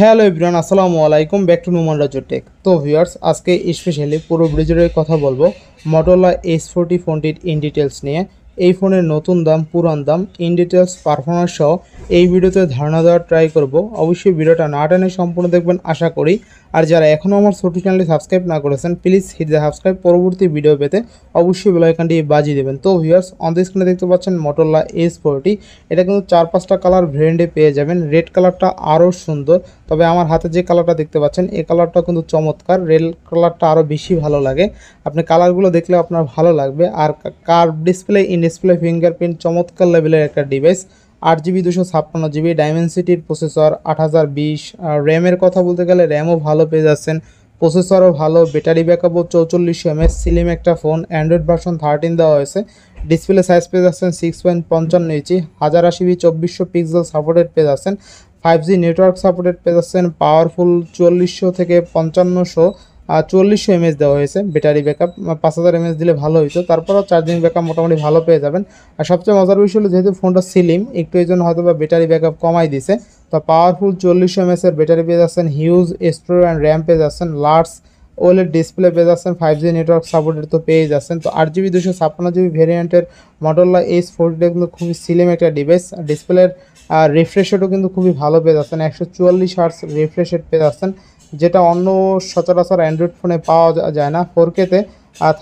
hello ইব্রান আসসালামু আলাইকুম ব্যাক টু নোমান টেক তো ভিউয়ার্স আজকে স্পেশালি পুরো ব্রিজের কথা বলবো মটোলা এস ফোরটি ফোনটির ইন ডিটেলস নিয়ে এই ফোনের নতুন দাম পুরান দাম ইন ডিটেলস পারফরমেন্স সহ এই ভিডিওতে ধারণা দেওয়ার ট্রাই করব অবশ্যই ভিডিওটা না টানে সম্পূর্ণ দেখবেন আশা করি আর যারা এখনও আমার ছোট চ্যানেলটি সাবস্ক্রাইব না করেছেন প্লিজ হিট দ্য সাবস্ক্রাইব পরবর্তী ভিডিও পেতে অবশ্যই বেলাইকানটি বাজিয়ে দেবেন তো ভিউয়ার্স অন দ্য স্ক্রিনে দেখতে পাচ্ছেন মোটরলা এস ফোরটি এটা কিন্তু চার পাঁচটা কালার ভ্যারিয়েন্টে পেয়ে যাবেন রেড কালারটা আরও সুন্দর তবে আমার হাতে যে কালারটা দেখতে পাচ্ছেন এ কালারটা কিন্তু চমৎকার রেড কালারটা আরও বেশি ভালো লাগে আপনি কালারগুলো দেখলে আপনার ভালো লাগবে আর curve display in display fingerprint চমৎকার লেভেলের একটা ডিভাইস আট জিবি দুশো ছাপ্পান্ন জিবি ডাইমেনসিটির প্রসেসর আট হাজার বিশ র্যামের কথা বলতে গেলে র্যামও ভালো পেয়ে যাচ্ছেন প্রসেসরও ভালো ব্যাটারি ব্যাকআপও চৌচল্লিশশো এমএস সিলিম একটা ফোন অ্যান্ড্রয়েড ভার্সন থার্টিন দেওয়া হয়েছে ডিসপ্লে সাইজ পেয়ে যাচ্ছেন সিক্স পয়েন্ট পঞ্চান্ন ইঞ্চি হাজার আশি বি চব্বিশশো পিক্সেল সাপোর্টেড পেয়ে যাচ্ছেন ফাইভ জি নেটওয়ার্ক সাপোর্টেড পেয়ে যাচ্ছেন পাওয়ারফুল চল্লিশশো থেকে পঞ্চান্নশো চুয়াল্লিশশো এমএস দেওয়া হয়েছে ব্যাটারি ব্যাকআপ পাঁচ হাজার এমএস দিলে ভালো হইতো তারপরও চার্জিং ব্যাকআপ মোটামুটি ভালো পেয়ে যাবেন আর সবচেয়ে মজার বিষয় হলো যেহেতু ফোনটা সিলিম একটু এই জন্য হয়তো বা ব্যাটারি ব্যাকআপ কমাই দিছে তো পাওয়ারফুল চল্লিশশো এমএসের ব্যাটারি পেয়ে যাচ্ছেন হিউজ স্টোর অ্যান্ড র্যাম পেয়ে যাচ্ছেন লার্জ ওয়েলের ডিসপ্লে পেয়ে যাচ্ছেন ফাইভ জি নেটওয়ার্ক সাপোর্টের তো পেয়ে যাচ্ছেন তো আট জিবি দুশো ছাপ্পান্ন জিবি ভেরিয়েন্টের মডেলটা এইচ ফোরটিটা কিন্তু খুবই সিলিম একটা ডিভাইস ডিসপ্লের রেফ্রেশ রেটও কিন্তু খুবই ভালো পেয়ে যাচ্ছেন একশো চুয়াল্লিশ হার্স রেফ্রেশ রেট পেয়ে যাচ্ছেন যেটা অন্য সচরাচর অ্যান্ড্রয়েড ফোনে পাওয়া যায় না ফোর কেতে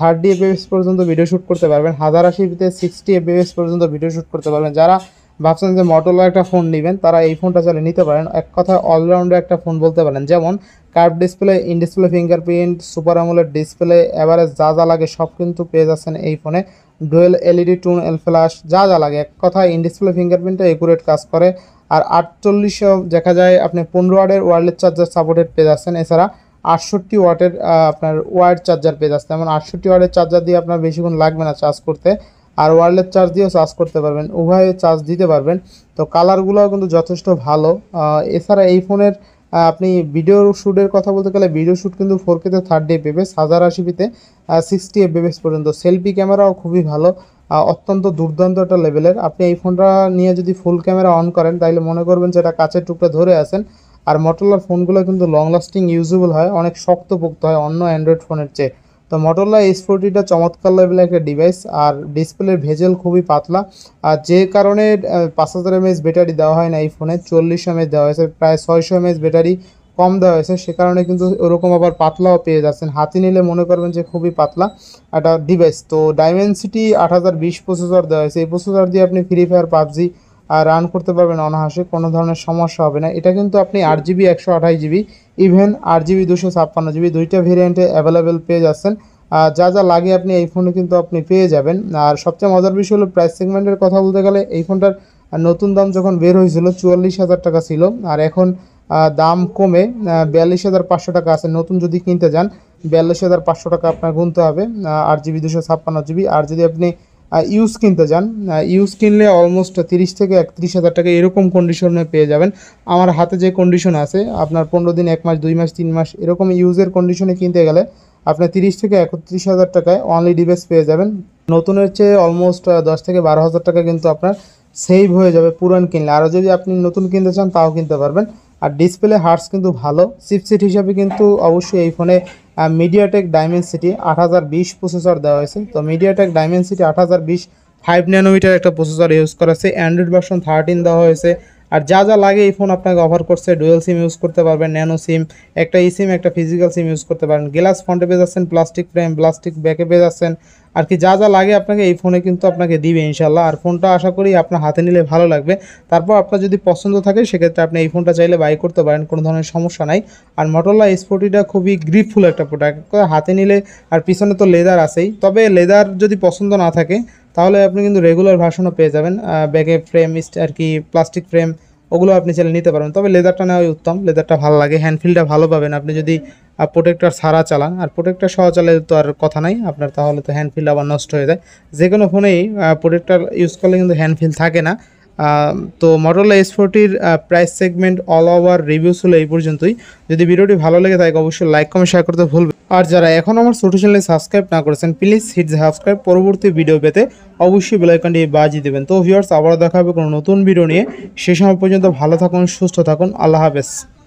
থার্টি এফবিএস পর্যন্ত ভিডিও শ্যুট করতে পারবেন হাজার আশিতে সিক্সটি এফবিএস পর্যন্ত ভিডিও শ্যুট করতে পারবেন যারা ভাবছেন যে মটোলা একটা ফোন নেবেন তারা এই ফোনটা চলে নিতে পারেন এক কথা অলরাউন্ডার একটা ফোন বলতে পারেন যেমন curve display in display fingerprint super আমলের ডিসপ্লে অ্যাভারেজ যা যা লাগে সব কিন্তু পেয়ে যাচ্ছেন এই ফোনে ডুয়েল এলইডি টুন এল ফ্ল্যাশ যা যা লাগে এক কথা ইন ডিসপ্লে ফিঙ্গারপ্রিন্টটা একুরেট কাজ করে আর আটচল্লিশ দেখা যায় আপনি পনেরো ওয়ার্ডের ওয়ারলেস চার্জার সাপোর্টেড পেয়ে যাচ্ছেন এছাড়া আটষট্টি ওয়াটের আপনার ওয়ার্ড চার্জার পেয়ে যাচ্ছে যেমন আটষট্টি ওয়ার্ডের চার্জার দিয়ে আপনার বেশিক্ষণ লাগবে না চার্জ করতে আর ওয়ারলেস চার্জ দিয়েও চার্জ করতে পারবেন উভয়ে চার্জ দিতে পারবেন তো কালারগুলোও কিন্তু যথেষ্ট ভালো এছাড়া এই ফোনের আপনি ভিডিও শ্যুটের কথা বলতে গেলে ভিডিও শ্যুট কিন্তু ফোর কেতে থার্ড ডে পেবে হাজার পিতে সিক্সটি এফ পর্যন্ত সেলফি ক্যামেরাও খুবই ভালো অত্যন্ত দুর্দান্ত একটা লেভেলের আপনি এই ফোনটা নিয়ে যদি ফুল ক্যামেরা অন করেন তাহলে মনে করবেন যে এটা কাছের টুকটা ধরে আছেন আর মটোলার ফোনগুলো কিন্তু লং লাস্টিং ইউজেবল হয় অনেক শক্তপোক্ত হয় অন্য অ্যান্ড্রয়েড ফোনের চেয়ে তো মটোলা এস ফোরটিটা চমৎকার লেভেলের একটা ডিভাইস আর ডিসপ্লের ভেজেল খুবই পাতলা আর যে কারণে পাঁচ হাজার এমএস ব্যাটারি দেওয়া হয় না এই ফোনে চল্লিশ এমএস দেওয়া হয়েছে প্রায় ছয়শো এমএস ব্যাটারি কম দেওয়া হয়েছে সে কারণে কিন্তু ওরকম আবার পাতলাও পেয়ে যাচ্ছেন হাতি নিলে মনে করবেন যে খুবই পাতলা একটা ডিভাইস তো ডাইমেনসিটি আট হাজার বিশ প্রসেসর দেওয়া হয়েছে এই প্রসেসর দিয়ে আপনি ফ্রি ফায়ার পাবজি রান করতে পারবেন অনাহাসে কোনো ধরনের সমস্যা হবে না এটা কিন্তু আপনি আট জিবি একশো আঠাশ জিবি ইভেন আট জিবি দুশো ছাপ্পান্ন জিবি দুইটা ভেরিয়েন্টে অ্যাভেলেবেল পেয়ে যাচ্ছেন যা যা লাগে আপনি এই ফোনে কিন্তু আপনি পেয়ে যাবেন আর সবচেয়ে মজার বিষয় হলো প্রাইস সেগমেন্টের কথা বলতে গেলে এই ফোনটার নতুন দাম যখন বের হয়েছিল চুয়াল্লিশ হাজার টাকা ছিল আর এখন দাম কমে বিয়াল্লিশ হাজার পাঁচশো টাকা আছে নতুন যদি কিনতে যান বিয়াল্লিশ হাজার পাঁচশো টাকা আপনার গুনতে হবে আট জিবি দুশো ছাপ্পান্ন জিবি আর যদি আপনি ইউজ কিনতে যান ইউজ কিনলে অলমোস্ট তিরিশ থেকে একত্রিশ হাজার টাকা এরকম কন্ডিশনে পেয়ে যাবেন আমার হাতে যে কন্ডিশন আছে আপনার পনেরো দিন এক মাস দুই মাস তিন মাস এরকম ইউজের কন্ডিশনে কিনতে গেলে আপনি তিরিশ থেকে একত্রিশ হাজার টাকায় অনলি ডিভাইস পেয়ে যাবেন নতুনের চেয়ে অলমোস্ট দশ থেকে বারো হাজার টাকা কিন্তু আপনার সেভ হয়ে যাবে পুরান কিনলে আরও যদি আপনি নতুন কিনতে চান তাও কিনতে পারবেন আর ডিসপ্লে হার্স কিন্তু ভালো সিপসিট হিসাবে কিন্তু অবশ্যই এই ফোনে মিডিয়াটেক ডাইমেনসিটি আট হাজার বিশ প্রসেসর দেওয়া হয়েছে তো মিডিয়াটেক ডাইমেনসিটি আট হাজার বিশ ফাইভ ন্যানোমিটার একটা প্রসেসর ইউজ করা হয়েছে অ্যান্ড্রয়েড ভার্সন থার্টিন দেওয়া হয়েছে আর যা যা লাগে এই ফোন আপনাকে অফার করছে ডুয়েল সিম ইউজ করতে পারবেন ন্যানো সিম একটা ই সিম একটা ফিজিক্যাল সিম ইউজ করতে পারবেন গ্লাস ফ্রন্টে পেয়ে যাচ্ছেন প্লাস্টিক ফ্রেম প্লাস্টিক ব্যাকে পেয়ে যাচ্ছেন আর কি যা যা লাগে আপনাকে এই ফোনে কিন্তু আপনাকে দিবে ইনশাল্লাহ আর ফোনটা আশা করি আপনার হাতে নিলে ভালো লাগবে তারপর আপনার যদি পছন্দ থাকে সেক্ষেত্রে আপনি এই ফোনটা চাইলে বাই করতে পারেন কোনো ধরনের সমস্যা নাই আর মটোরলা এস ফোর্টিটা খুবই গ্রিপফুল একটা প্রোডাক্ট হাতে নিলে আর পিছনে তো লেদার আছেই তবে লেদার যদি পছন্দ না থাকে তাহলে আপনি কিন্তু রেগুলার ভার্সনও পেয়ে যাবেন ব্যাগে ফ্রেম আর কি প্লাস্টিক ফ্রেম ওগুলো আপনি চাইলে নিতে পারেন তবে লেদারটা নেওয়াই উত্তম লেদারটা ভালো লাগে হ্যান্ডফিলটা ভালো পাবেন আপনি যদি আর প্রোটেক্টর সারা চালান আর প্রোটেক্টর সহ চালালে তো আর কথা নাই আপনার তাহলে তো হ্যান্ডফিল আবার নষ্ট হয়ে যায় যে কোনো ফোনেই প্রোটেক্টর ইউজ করলে কিন্তু হ্যান্ডফিল থাকে না তো মডেল এস ফোরটির price segment all over reviews হলো এই পর্যন্তই যদি ভিডিওটি ভালো লেগে থাকে অবশ্যই লাইক কমেন্ট শেয়ার করতে ভুলবে আর যারা এখন আমার ছোটো চ্যানেলে সাবস্ক্রাইব না করেছেন প্লিজ হিট সাবস্ক্রাইব পরবর্তী ভিডিও পেতে অবশ্যই বেলাইকনটি বাজিয়ে দেবেন তো ভিউয়ার্স আবারও দেখা হবে কোনো নতুন ভিডিও নিয়ে সে সময় পর্যন্ত ভালো থাকুন সুস্থ থাকুন আল্লাহ হাফেজ